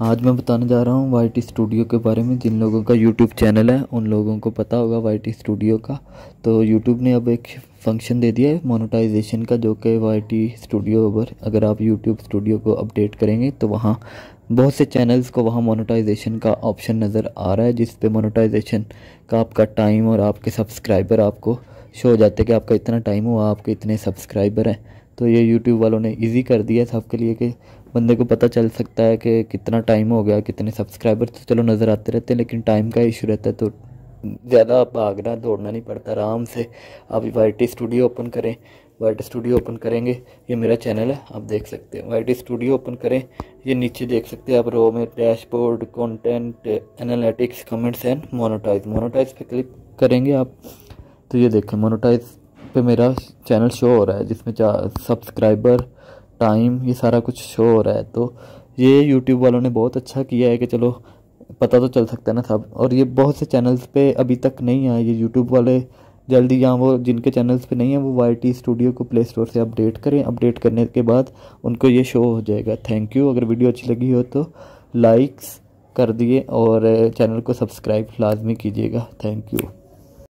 आज मैं बताने जा रहा हूँ वाई स्टूडियो के बारे में जिन लोगों का यूट्यूब चैनल है उन लोगों को पता होगा वाई स्टूडियो का तो यूट्यूब ने अब एक फंक्शन दे दिया है मोनोटाइजेशन का जो कि वाई स्टूडियो पर अगर आप यूट्यूब स्टूडियो को अपडेट करेंगे तो वहाँ बहुत से चैनल्स को वहाँ मोनोटाइजेशन का ऑप्शन नज़र आ रहा है जिस पे मोनोटाइजेशन का आपका टाइम और आपके सब्सक्राइबर आपको शो हो जाते हैं कि आपका इतना टाइम हुआ आपके इतने सब्सक्राइबर हैं तो ये यूट्यूब वालों ने इजी कर दिया सबके लिए कि बंदे को पता चल सकता है कि कितना टाइम हो गया कितने सब्सक्राइबर तो चलो नज़र आते रहते हैं लेकिन टाइम का इशू रहता है तो ज़्यादा भागना दौड़ना नहीं पड़ता आराम से आप वाई स्टूडियो ओपन करें वाई स्टूडियो ओपन करेंगे ये मेरा चैनल है आप देख सकते हैं वाई स्टूडियो ओपन करें ये नीचे देख सकते हैं आप रो में dashboard content analytics comments and monetize monetize पे क्लिक करेंगे आप तो ये देखें मोनोटाइज पे मेरा चैनल शो हो रहा है जिसमें सब्सक्राइबर टाइम ये सारा कुछ शो हो रहा है तो ये यूट्यूब वालों ने बहुत अच्छा किया है कि चलो पता तो चल सकता है ना सब और ये बहुत से चैनल्स पे अभी तक नहीं आए ये यूट्यूब वाले जल्दी यहाँ वो जिनके चैनल्स पे नहीं है वो वाई टी स्टूडियो को प्ले स्टोर से अपडेट करें अपडेट करने के बाद उनको ये शो हो जाएगा थैंक यू अगर वीडियो अच्छी लगी हो तो लाइक्स कर दिए और चैनल को सब्सक्राइब लाजमी कीजिएगा थैंक यू